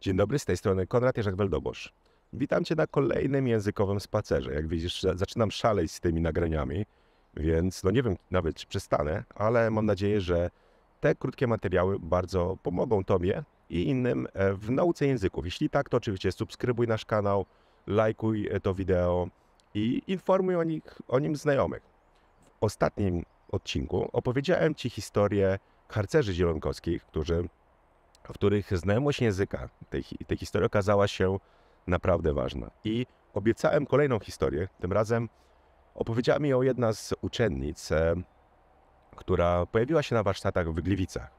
Dzień dobry, z tej strony Konrad Jerzak-Weldobosz. Witam Cię na kolejnym językowym spacerze. Jak widzisz, zaczynam szaleć z tymi nagraniami, więc no nie wiem nawet, czy przestanę, ale mam nadzieję, że te krótkie materiały bardzo pomogą Tobie i innym e, w nauce języków. Jeśli tak, to oczywiście subskrybuj nasz kanał, lajkuj e, to wideo i informuj o, nich, o nim znajomych. W ostatnim odcinku opowiedziałem Ci historię harcerzy zielonkowskich, którzy w których znajomość języka, tej, tej historii okazała się naprawdę ważna. I obiecałem kolejną historię. Tym razem opowiedziała mi o jedna z uczennic, e, która pojawiła się na warsztatach w Gliwicach.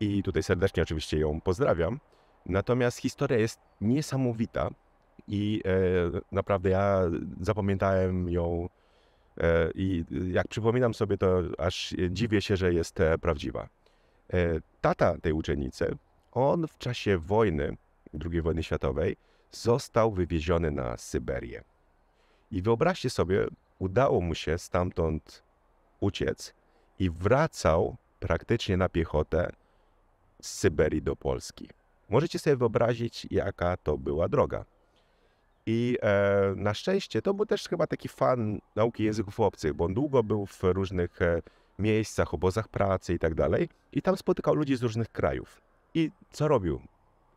I tutaj serdecznie oczywiście ją pozdrawiam. Natomiast historia jest niesamowita i e, naprawdę ja zapamiętałem ją e, i jak przypominam sobie, to aż dziwię się, że jest e, prawdziwa. E, tata tej uczennicy on w czasie wojny, II wojny światowej, został wywieziony na Syberię. I wyobraźcie sobie, udało mu się stamtąd uciec i wracał praktycznie na piechotę z Syberii do Polski. Możecie sobie wyobrazić, jaka to była droga. I e, na szczęście to był też chyba taki fan nauki języków obcych, bo on długo był w różnych e, miejscach, obozach pracy i tak dalej. I tam spotykał ludzi z różnych krajów. I co robił?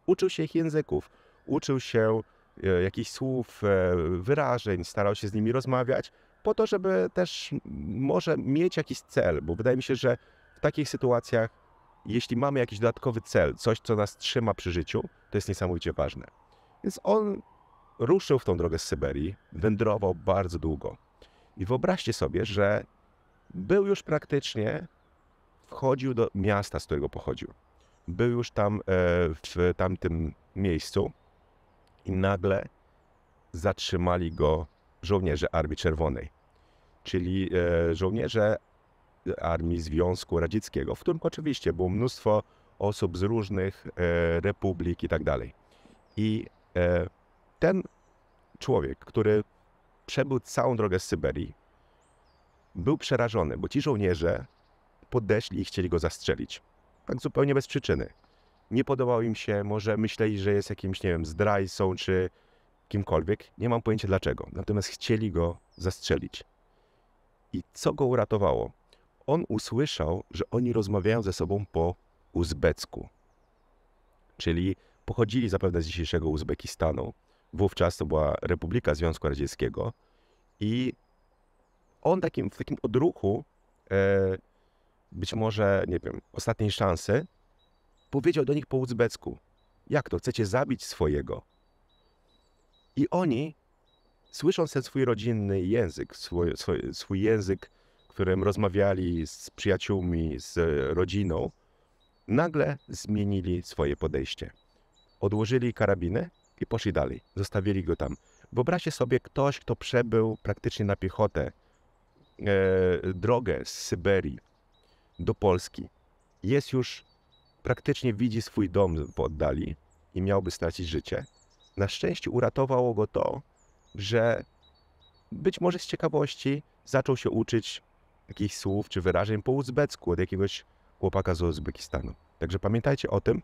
Uczył się ich języków, uczył się e, jakichś słów, e, wyrażeń, starał się z nimi rozmawiać, po to, żeby też może mieć jakiś cel, bo wydaje mi się, że w takich sytuacjach, jeśli mamy jakiś dodatkowy cel, coś, co nas trzyma przy życiu, to jest niesamowicie ważne. Więc on ruszył w tą drogę z Syberii, wędrował bardzo długo. I wyobraźcie sobie, że był już praktycznie, wchodził do miasta, z którego pochodził był już tam e, w tamtym miejscu i nagle zatrzymali go żołnierze Armii Czerwonej, czyli e, żołnierze Armii Związku Radzieckiego, w którym oczywiście było mnóstwo osób z różnych e, republik i tak dalej. I ten człowiek, który przebył całą drogę z Syberii, był przerażony, bo ci żołnierze podeszli i chcieli go zastrzelić tak zupełnie bez przyczyny. Nie podobał im się, może myśleli, że jest jakimś, nie wiem, zdrajcą czy kimkolwiek. Nie mam pojęcia dlaczego. Natomiast chcieli go zastrzelić. I co go uratowało? On usłyszał, że oni rozmawiają ze sobą po uzbecku. Czyli pochodzili zapewne z dzisiejszego Uzbekistanu. Wówczas to była Republika Związku Radzieckiego. I on takim, w takim odruchu e, być może, nie wiem, ostatniej szansy, powiedział do nich po uzbecku: Jak to, chcecie zabić swojego? I oni, słysząc ten swój rodzinny język, swój, swój, swój język, którym rozmawiali z przyjaciółmi, z rodziną, nagle zmienili swoje podejście. Odłożyli karabiny i poszli dalej. Zostawili go tam. Wyobraźcie sobie ktoś, kto przebył praktycznie na piechotę e, drogę z Syberii do Polski. Jest już, praktycznie widzi swój dom w oddali i miałby stracić życie. Na szczęście uratowało go to, że być może z ciekawości zaczął się uczyć jakichś słów czy wyrażeń po uzbecku od jakiegoś chłopaka z Uzbekistanu. Także pamiętajcie o tym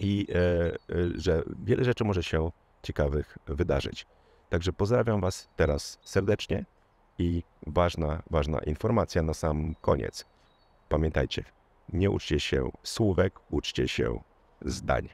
i e, e, że wiele rzeczy może się ciekawych wydarzyć. Także pozdrawiam Was teraz serdecznie i ważna, ważna informacja na sam koniec. Pamiętajcie, nie uczcie się słówek, uczcie się zdań.